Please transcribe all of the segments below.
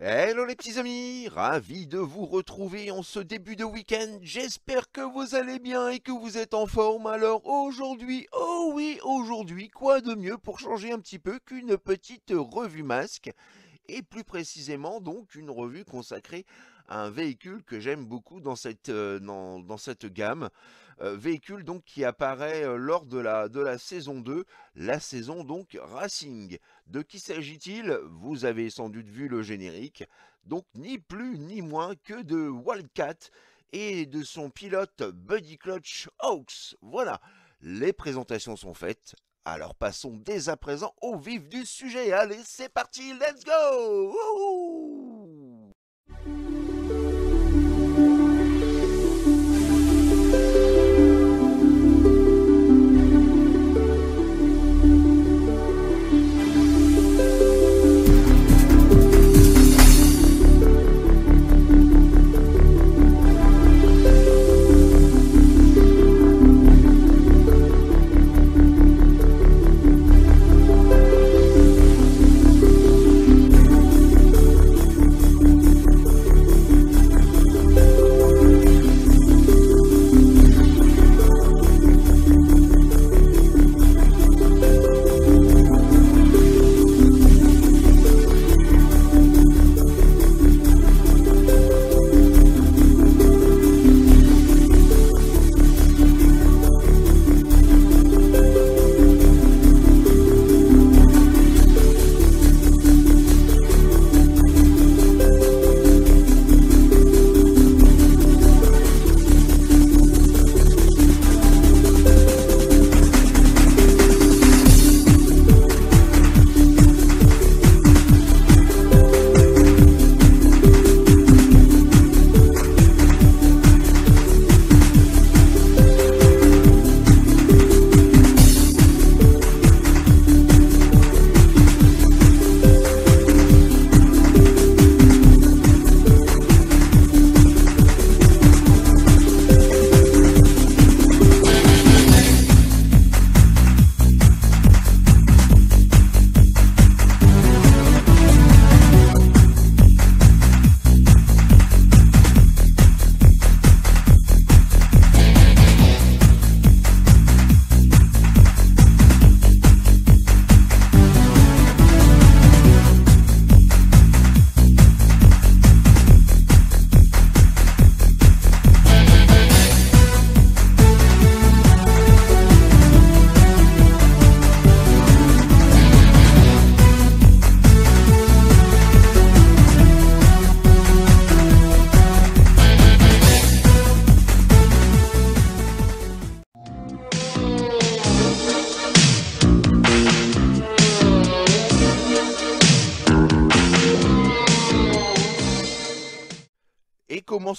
Hello les petits amis, ravi de vous retrouver en ce début de week-end, j'espère que vous allez bien et que vous êtes en forme, alors aujourd'hui, oh oui, aujourd'hui, quoi de mieux pour changer un petit peu qu'une petite revue masque, et plus précisément donc une revue consacrée à un véhicule que j'aime beaucoup dans cette, euh, dans, cette gamme, euh, véhicule donc qui apparaît euh, lors de la, de la saison 2, la saison donc Racing. De qui s'agit-il Vous avez sans doute vu le générique, donc ni plus ni moins que de Wildcat et de son pilote Buddy Clutch Hawks. Voilà, les présentations sont faites, alors passons dès à présent au vif du sujet. Allez, c'est parti, let's go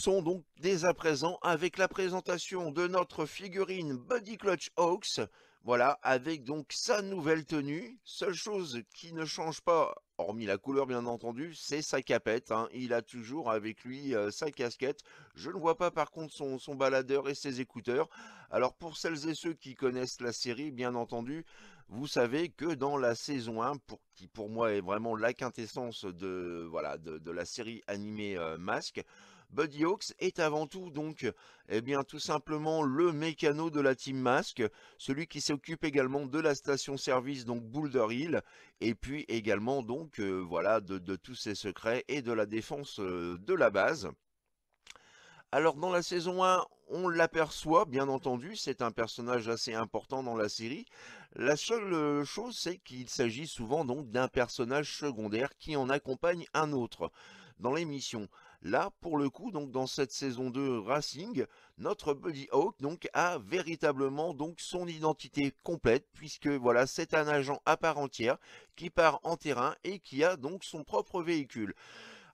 Commençons donc dès à présent avec la présentation de notre figurine Buddy Clutch Hawks, voilà, avec donc sa nouvelle tenue. Seule chose qui ne change pas, hormis la couleur bien entendu, c'est sa capette. Hein. Il a toujours avec lui euh, sa casquette. Je ne vois pas par contre son, son, baladeur et ses écouteurs. Alors pour celles et ceux qui connaissent la série, bien entendu, vous savez que dans la saison 1, qui pour moi est vraiment la quintessence de, voilà, de, la série animée euh, Mask. Masque, Buddy Hawks est avant tout donc eh bien tout simplement le mécano de la Team Mask, celui qui s'occupe également de la station service donc Boulder Hill et puis également donc euh, voilà de, tous ses secrets et de la défense euh, de la base. Alors dans la saison 1, on l'aperçoit, bien entendu, c'est un personnage assez important dans la série. La seule euh, chose, c'est qu'il s'agit souvent donc d'un personnage secondaire qui en accompagne un autre dans l'émission. Là, pour le coup, donc dans cette saison 2 Racing, notre Buddy Hawk donc a véritablement donc son identité complète puisque voilà, c'est un agent à part entière qui part en terrain et qui a donc son propre véhicule.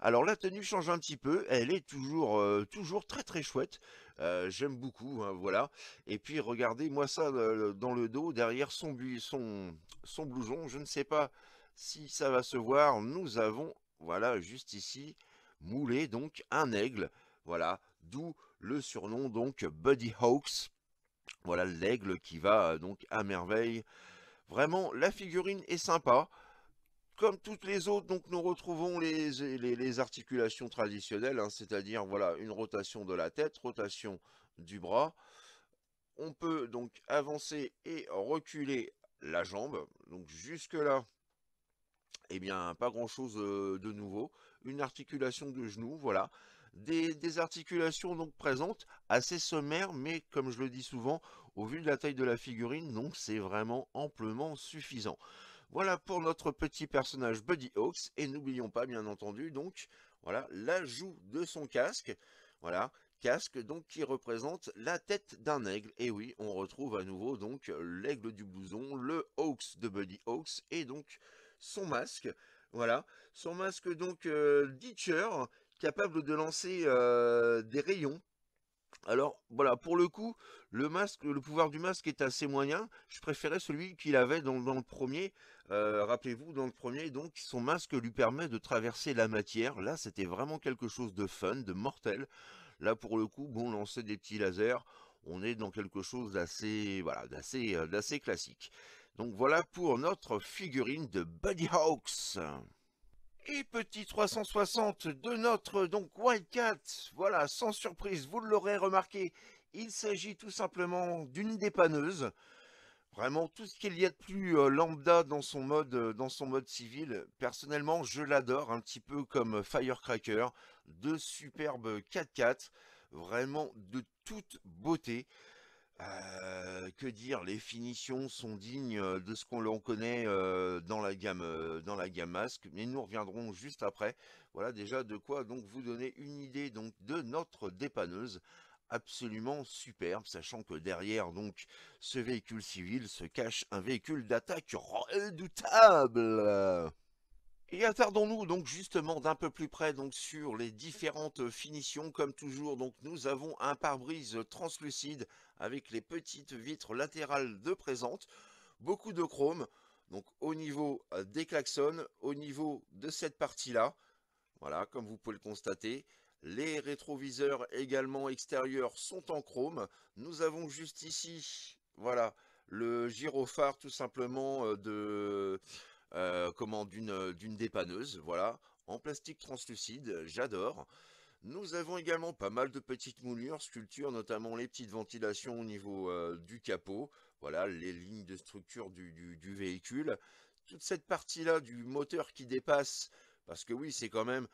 Alors la tenue change un petit peu, elle est toujours, euh, toujours très très chouette. Euh, j'aime beaucoup, hein, voilà. Et puis regardez-moi ça dans le dos, derrière son, son, son blouson. Je ne sais pas si ça va se voir. Nous avons, voilà, juste ici, mouler donc un aigle. Voilà, d'où le surnom donc Buddy Hawks. Voilà l'aigle qui va euh, donc à merveille. Vraiment, la figurine est sympa. Comme toutes les autres, donc nous retrouvons les, articulations traditionnelles, hein, c'est-à-dire voilà une rotation de la tête, rotation du bras. On peut donc avancer et reculer la jambe. Donc jusque là, eh bien, pas grand-chose de nouveau. Une articulation de genou, voilà. Des, articulations donc présentes, assez sommaires, mais comme je le dis souvent, au vu de la taille de la figurine, donc c'est vraiment amplement suffisant. Voilà pour notre petit personnage Buddy Hawks, et n'oublions pas, bien entendu, donc, voilà, la joue de son casque, voilà, casque donc qui représente la tête d'un aigle. Et oui, on retrouve à nouveau donc l'aigle du bouson, le Hawks de Buddy Hawks, et donc son masque. Voilà, son masque donc euh, Ditcher, capable de lancer euh, des rayons. Alors voilà, pour le coup, le masque, le pouvoir du masque est assez moyen. Je préférais celui qu'il avait dans, le premier. Euh, rappelez-vous, dans le premier, donc son masque lui permet de traverser la matière. Là, c'était vraiment quelque chose de fun, de mortel. Là, pour le coup, bon, lancer des petits lasers, on est dans quelque chose d'assez, voilà, d'assez, classique. Donc voilà pour notre figurine de Buddy Hawks. Et petit 360 de notre donc Wildcat, voilà, sans surprise, vous l'aurez remarqué, il s'agit tout simplement d'une dépanneuse. Vraiment tout ce qu'il y a de plus euh, lambda dans son mode euh, dans son mode civil. Personnellement, je l'adore un petit peu comme euh, Firecracker, de superbes 4x4, vraiment de toute beauté. Euh, que dire, les finitions sont dignes euh, de ce qu'on l'on connaît euh, dans la gamme dans la gamme masque, mais nous reviendrons juste après. Voilà déjà de quoi donc vous donner une idée donc de notre dépanneuse absolument superbe, sachant que derrière donc ce véhicule civil se cache un véhicule d'attaque redoutable attardons-nous donc justement d'un peu plus près donc sur les différentes euh, finitions comme toujours donc nous avons un pare-brise translucide avec les petites vitres latérales de présente, beaucoup de chrome donc au niveau euh, des klaxons, au niveau de cette partie là, voilà comme vous pouvez le constater, les rétroviseurs également extérieurs sont en chrome, nous avons juste ici voilà le gyrophare tout simplement euh, de euh, comment euh, d'une dépanneuse, voilà, en plastique translucide, j'adore. Nous avons également pas mal de petites moulures, sculptures, notamment les petites ventilations au niveau euh, du capot, voilà, les lignes de structure du, véhicule. Toute cette partie-là du moteur qui dépasse, parce que oui, c'est quand même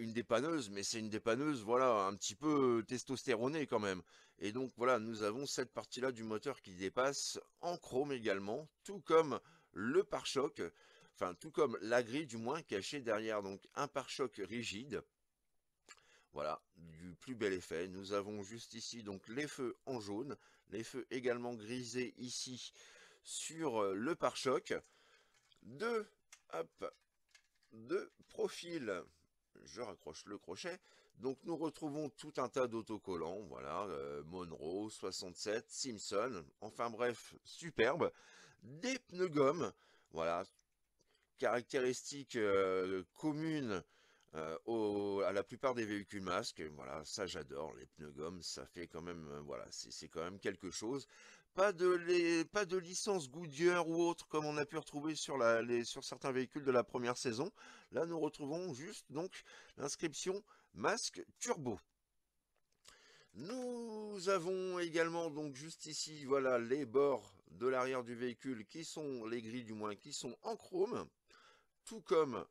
une dépanneuse, mais c'est une dépanneuse, voilà, un petit peu testostéronée quand même. Et donc voilà, nous avons cette partie-là du moteur qui dépasse en chrome également, tout comme le pare-choc, enfin tout comme la grille du moins cachée derrière donc un pare-choc rigide. Voilà, du plus bel effet. Nous avons juste ici donc les feux en jaune, les feux également grisés ici sur euh, le pare-choc. Deux, hop, de profil. Je raccroche le crochet. Donc nous retrouvons tout un tas d'autocollants, voilà, euh, Monroe, 67, Simpson, enfin bref, superbe des pneus gomme. Voilà, caractéristiques commune euh, communes euh, à la plupart des véhicules masques. Voilà, ça j'adore, les pneus gomme, ça fait quand même, euh, voilà, c'est quand même quelque chose. Pas de, les, pas de licence Goodyear ou autre comme on a pu retrouver sur, sur certains véhicules de la première saison. Là, nous retrouvons juste donc l'inscription masque turbo. Nous avons également donc juste ici, voilà, les bords de l'arrière du véhicule qui sont, les grilles du moins, qui sont en chrome, tout comme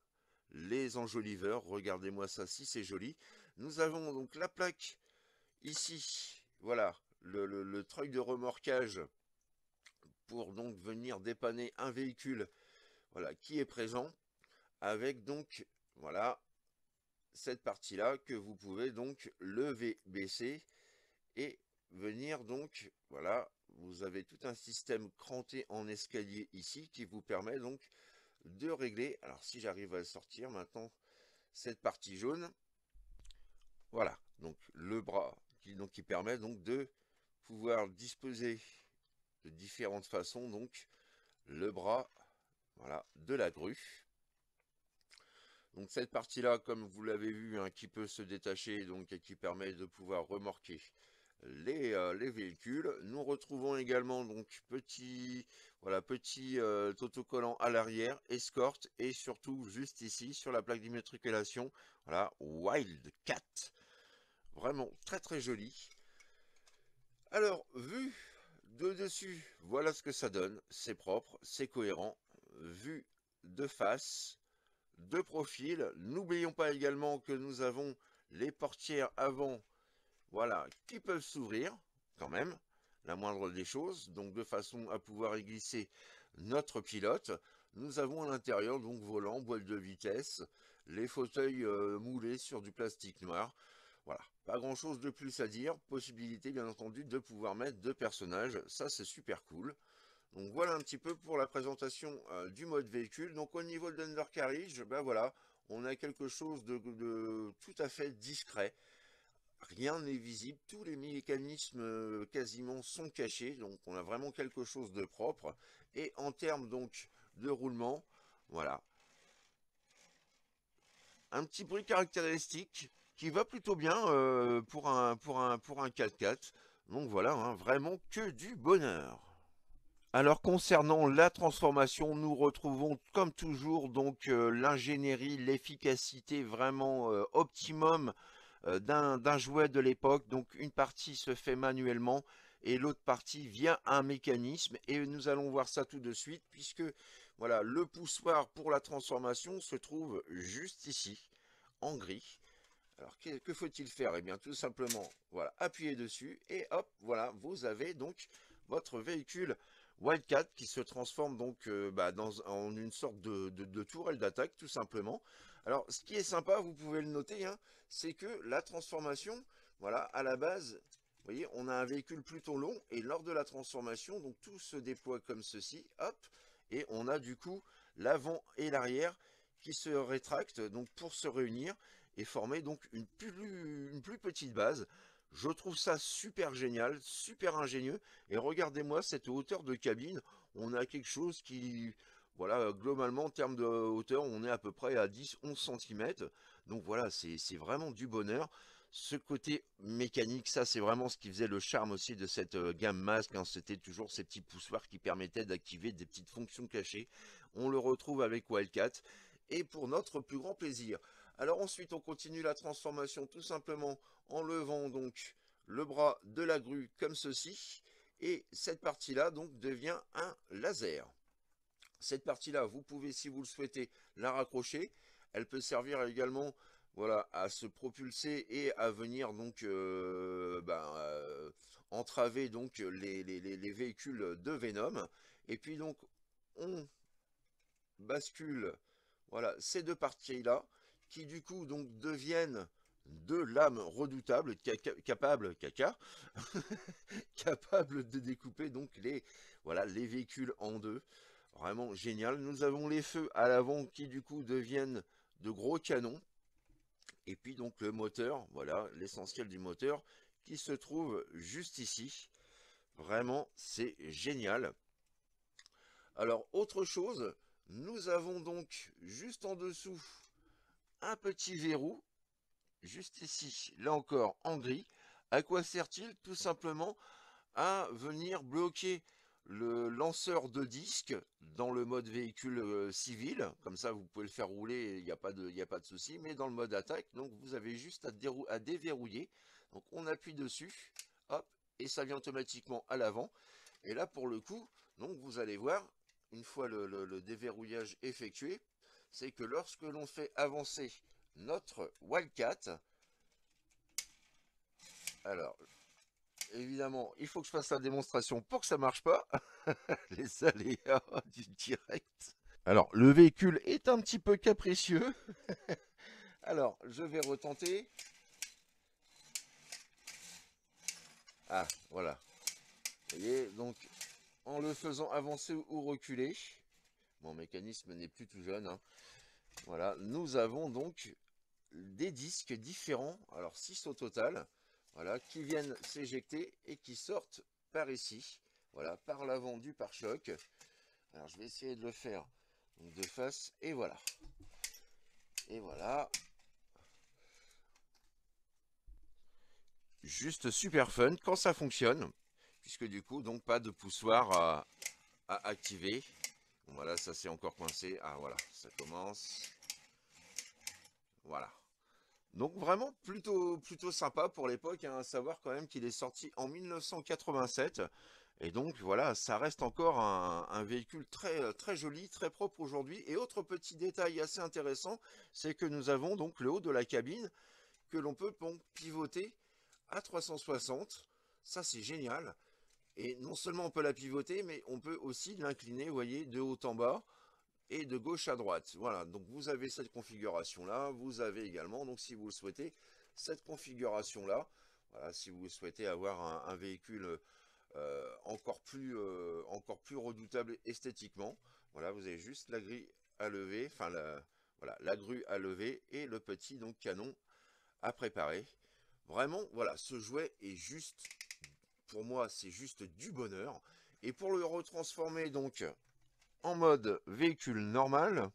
les enjoliveurs. Regardez-moi ça si c'est joli. Nous avons donc la plaque ici, voilà, le, le, le truc de remorquage pour donc venir dépanner un véhicule voilà, qui est présent avec donc voilà cette partie là que vous pouvez donc lever, baisser et venir donc voilà vous avez tout un système cranté en escalier ici qui vous permet donc de régler, alors si j'arrive à le sortir maintenant, cette partie jaune, voilà, donc le bras qui, donc, qui permet donc de pouvoir disposer de différentes façons donc le bras voilà, de la grue. Donc cette partie-là, comme vous l'avez vu, hein, qui peut se détacher donc, et qui permet de pouvoir remorquer euh, les, véhicules. Nous retrouvons également donc petit, voilà, petit euh, autocollant à l'arrière, escorte et surtout juste ici sur la plaque d'immatriculation, voilà, Wildcat. Vraiment très très joli. Alors, vue de dessus, voilà ce que ça donne. C'est propre, c'est cohérent. vue de face, de profil. N'oublions pas également que nous avons les portières avant voilà, qui peuvent s'ouvrir, quand même, la moindre des choses, donc de façon à pouvoir y glisser notre pilote. Nous avons à l'intérieur donc volant, boîte de vitesse, les fauteuils euh, moulés sur du plastique noir. Voilà, pas grand chose de plus à dire, possibilité bien entendu de pouvoir mettre deux personnages, ça c'est super cool. Donc voilà un petit peu pour la présentation euh, du mode véhicule. Donc au niveau de l'undercarriage, ben voilà, on a quelque chose de tout à fait discret rien n'est visible, tous les mécanismes euh, quasiment sont cachés, donc on a vraiment quelque chose de propre. Et en termes donc de roulement, voilà. Un petit bruit caractéristique qui va plutôt bien euh, pour, un, pour, 4x4. Donc voilà, hein, vraiment que du bonheur. Alors concernant la transformation, nous retrouvons comme toujours donc euh, l'ingénierie, l'efficacité vraiment optimum euh, d'un jouet de l'époque. Donc une partie se fait manuellement et l'autre partie via un mécanisme. Et nous allons voir ça tout de suite puisque voilà le poussoir pour la transformation se trouve juste ici en gris. Alors que, que faut-il faire et eh bien tout simplement voilà appuyer dessus et hop voilà vous avez donc votre véhicule Wildcat qui se transforme donc euh, bah, dans, en une sorte de tourelle d'attaque tout simplement. Alors, ce qui est sympa, vous pouvez le noter, hein, c'est que la transformation, voilà, à la base, vous voyez, on a un véhicule plutôt long, et lors de la transformation, donc tout se déploie comme ceci, hop, et on a du coup l'avant et l'arrière qui se rétractent donc pour se réunir et former donc une plus petite base. Je trouve ça super génial, super ingénieux. Et regardez-moi cette hauteur de cabine. On a quelque chose qui, voilà, euh, globalement, en termes de hauteur, on est à peu près à 10-11 cm. Donc voilà, c'est vraiment du bonheur. Ce côté mécanique, ça c'est vraiment ce qui faisait le charme aussi de cette euh, gamme masque. Hein. C'était toujours ces petits poussoirs qui permettaient d'activer des petites fonctions cachées. On le retrouve avec Wildcat et pour notre plus grand plaisir. Alors ensuite, on continue la transformation tout simplement en levant donc le bras de la grue comme ceci. Et cette partie-là donc devient un laser. Cette partie-là, vous pouvez, si vous le souhaitez, la raccrocher. Elle peut servir également voilà, à se propulser et à venir donc euh, ben, euh, entraver donc les, véhicules de Venom. Et puis donc on bascule voilà, ces deux parties-là qui du coup donc deviennent deux lames redoutables, capables de découper donc les, voilà, les véhicules en deux. Vraiment génial. Nous avons les feux à l'avant qui du coup deviennent de gros canons. Et puis donc le moteur, voilà l'essentiel du moteur qui se trouve juste ici. Vraiment, c'est génial. Alors, autre chose, nous avons donc juste en dessous un petit verrou, juste ici, là encore en gris. À quoi sert-il Tout simplement à venir bloquer le lanceur de disque dans le mode véhicule euh, civil, comme ça vous pouvez le faire rouler, il n'y a pas de, de souci, mais dans le mode attaque, donc vous avez juste à, déverrouiller, donc on appuie dessus, hop, et ça vient automatiquement à l'avant, et là pour le coup, donc vous allez voir, une fois le, le déverrouillage effectué, c'est que lorsque l'on fait avancer notre Wildcat, alors évidemment, il faut que je fasse la démonstration pour que ça marche pas. Les aléas du direct. Alors, le véhicule est un petit peu capricieux. Alors, je vais retenter. Ah, voilà. Vous voyez, donc, en le faisant avancer ou reculer, mon mécanisme n'est plus tout jeune, hein. voilà, nous avons donc des disques différents, alors 6 au total, voilà, qui viennent s'éjecter et qui sortent par ici, voilà, par l'avant du pare-choc. Alors je vais essayer de le faire de face, et voilà. Et voilà. Juste super fun quand ça fonctionne, puisque du coup, donc pas de poussoir à, activer. Voilà, ça s'est encore coincé. Ah voilà, ça commence. Voilà. Donc vraiment plutôt plutôt sympa pour l'époque, hein, à savoir quand même qu'il est sorti en 1987. Et donc voilà, ça reste encore un, véhicule très très joli, très propre aujourd'hui. Et autre petit détail assez intéressant, c'est que nous avons donc le haut de la cabine que l'on peut pivoter à 360. Ça c'est génial. Et non seulement on peut la pivoter, mais on peut aussi l'incliner, vous voyez, de haut en bas et de gauche à droite. Voilà, donc vous avez cette configuration-là, vous avez également, donc si vous le souhaitez, cette configuration-là. Voilà, si vous souhaitez avoir un, véhicule euh, encore, plus, euh, encore plus redoutable esthétiquement, voilà, vous avez juste la grille à lever, enfin la, voilà, la grue à lever et le petit donc canon à préparer. Vraiment, voilà, ce jouet est juste, pour moi, c'est juste du bonheur. Et pour le retransformer donc en mode véhicule normal,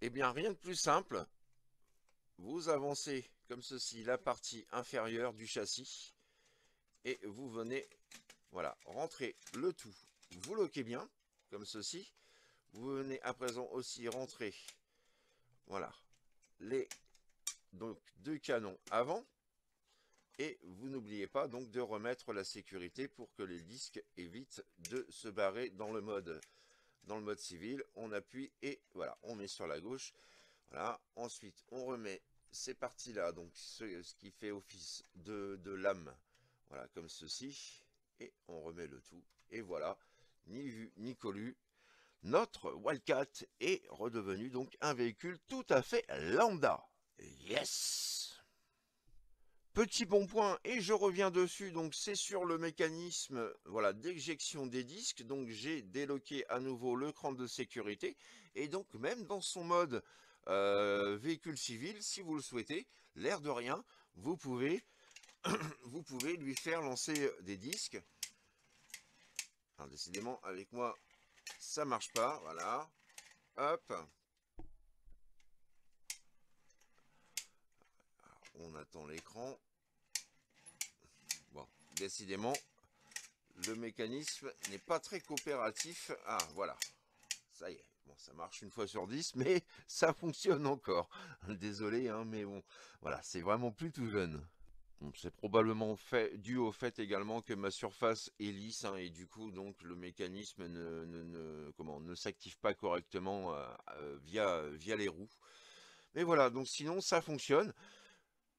et eh bien rien de plus simple, vous avancez comme ceci la partie inférieure du châssis et vous venez voilà, rentrer le tout, vous loquez bien, comme ceci. Vous venez à présent aussi rentrer, voilà, les donc deux canons avant. Et vous n'oubliez pas donc de remettre la sécurité pour que les disques évitent de se barrer dans le mode dans le mode civil, on appuie et voilà, on met sur la gauche. Voilà, ensuite on remet ces parties-là, donc ce, qui fait office de, de lame, voilà, comme ceci, et on remet le tout, et voilà, ni vu ni collu, notre Wildcat est redevenu donc un véhicule tout à fait lambda. Yes Petit bon point, et je reviens dessus, donc c'est sur le mécanisme voilà, d'éjection des disques, donc j'ai déloqué à nouveau le cran de sécurité, et donc même dans son mode euh, véhicule civil, si vous le souhaitez, l'air de rien, vous pouvez, vous pouvez lui faire lancer euh, des disques. décidément, avec moi, ça marche pas, voilà, hop, on attend l'écran. Bon, décidément, le mécanisme n'est pas très coopératif. Ah, voilà. Ça y est, bon, ça marche une fois sur dix, mais ça fonctionne encore. Désolé, hein, mais bon, voilà, c'est vraiment plus tout jeune. C'est probablement fait, dû au fait également que ma surface est lisse hein, et du coup donc le mécanisme ne, comment, ne s'active pas correctement euh, euh, via, via les roues. Mais voilà, donc sinon ça fonctionne.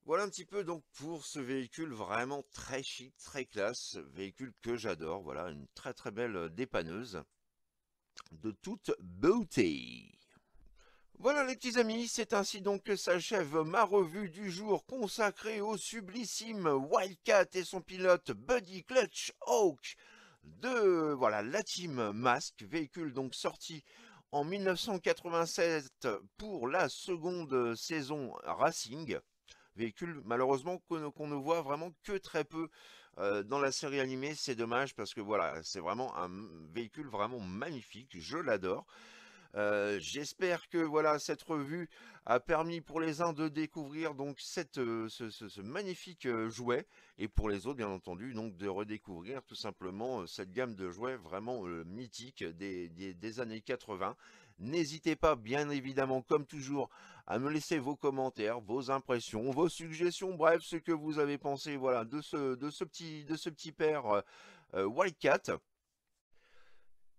Voilà un petit peu donc pour ce véhicule vraiment très chic, très classe, véhicule que j'adore, voilà une très très belle euh, dépanneuse de toute beauté. Voilà les petits amis, c'est ainsi donc que s'achève ma revue du jour consacrée au sublissime Wildcat et son pilote Buddy Clutch Hawk de voilà la team Mask, véhicule donc sorti en 1987 pour la seconde saison Racing véhicule malheureusement qu'on ne voit vraiment que très peu dans la série animée, c'est dommage parce que voilà, c'est vraiment un véhicule vraiment magnifique, je l'adore. j'espère que voilà cette revue a permis pour les uns de découvrir donc cette, ce, magnifique jouet et pour les autres bien entendu donc de redécouvrir tout simplement cette gamme de jouets vraiment mythique des, des, années 80 N'hésitez pas, bien évidemment, comme toujours, à me laisser vos commentaires, vos impressions, vos suggestions, bref, ce que vous avez pensé voilà, de, ce, de, ce petit, père euh, euh, Wildcat.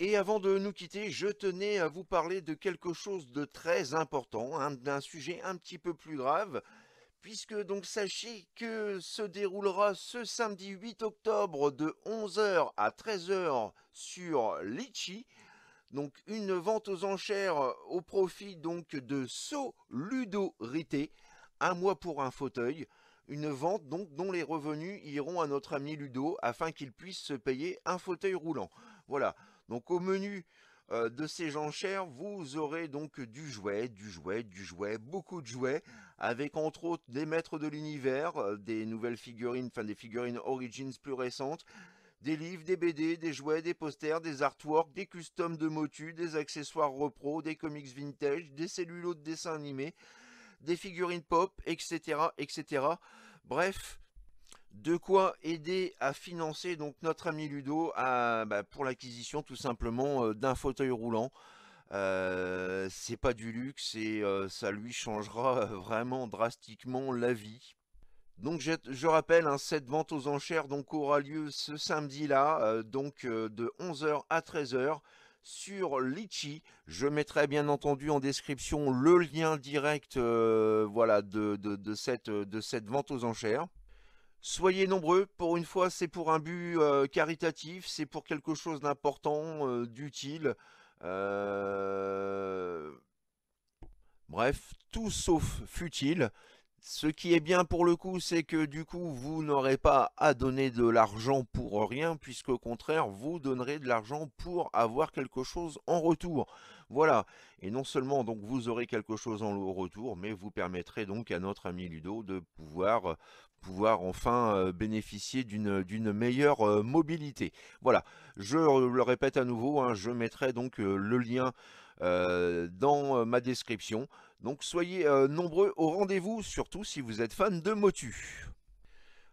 Et avant de nous quitter, je tenais à vous parler de quelque chose de très important, hein, d'un sujet un petit peu plus grave, puisque donc sachez que se déroulera ce samedi 8 octobre de 11h à 13h sur Litchi, donc une vente aux enchères euh, au profit donc de So Ludo Rité, un mois pour un fauteuil, une vente donc dont les revenus iront à notre ami Ludo afin qu'il puisse se payer un fauteuil roulant. Voilà, donc au menu euh, de ces enchères, vous aurez donc du jouet, du jouet, du jouet, beaucoup de jouets, avec entre autres des maîtres de l'univers, euh, des nouvelles figurines, enfin des figurines Origins plus récentes, des livres, des BD, des jouets, des posters, des artworks, des customs de motu, des accessoires repro, des comics vintage, des cellulos de dessin animés, des figurines pop, etc. etc. Bref, de quoi aider à financer donc notre ami Ludo bah, pour l'acquisition tout simplement euh, d'un fauteuil roulant. Euh, c'est pas du luxe et euh, ça lui changera vraiment drastiquement la vie donc je, rappelle, hein, cette vente aux enchères donc, aura lieu ce samedi-là, euh, donc euh, de 11h à 13h sur Litchi. Je mettrai bien entendu en description le lien direct euh, cette, de cette vente aux enchères. Soyez nombreux, pour une fois c'est pour un but caritatif, c'est pour quelque chose d'important, d'utile. Bref, tout sauf futile. Ce qui est bien pour le coup, c'est que du coup, vous n'aurez pas à donner de l'argent pour rien, puisque au contraire, vous donnerez de l'argent pour avoir quelque chose en retour. Voilà. Et non seulement donc vous aurez quelque chose en retour, mais vous permettrez donc à notre ami Ludo de pouvoir euh, pouvoir enfin euh, bénéficier d'une meilleure euh, mobilité. Voilà, je le répète à nouveau, hein, je mettrai donc le lien dans ma description. Donc soyez euh, nombreux au rendez-vous, surtout si vous êtes fan de Motu.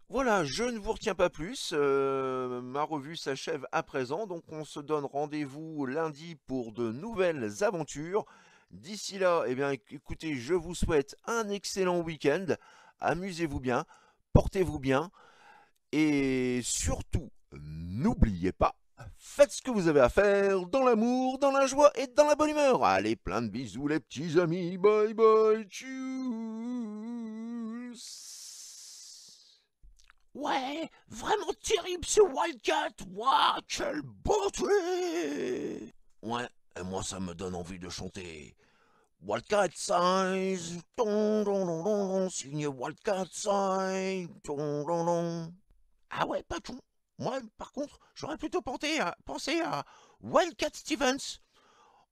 Voilà, je ne vous retiens pas plus, euh, ma revue s'achève à présent, donc on se donne rendez-vous lundi pour de nouvelles aventures. D'ici là, eh bien, écoutez, je vous souhaite un excellent week-end, amusez-vous bien, portez-vous bien, et surtout, n'oubliez pas Faites ce que vous avez à faire, dans l'amour, dans la joie et dans la bonne humeur. Allez, plein de bisous les petits amis. Bye bye, Ouais, vraiment terrible ce Wildcat. Waouh, quelle beauté. Ouais, et moi ça me donne envie de chanter. Wildcat size, ton don don don, Wildcat size, ton Ah ouais, pas patron moi, par contre, j'aurais plutôt pensé à, Wildcat Stevens.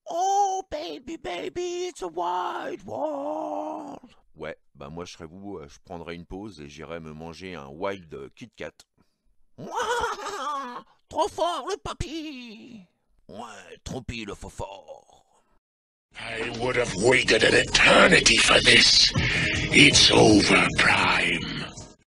Oh, baby, baby, it's a wild world. Ouais, bah moi, je serais vous, euh, je prendrais une pause et j'irai me manger un Wild Kit Kat. trop fort, le papy Ouais, trompi le faux fort. I would have waited an eternity for this. It's over, Prime.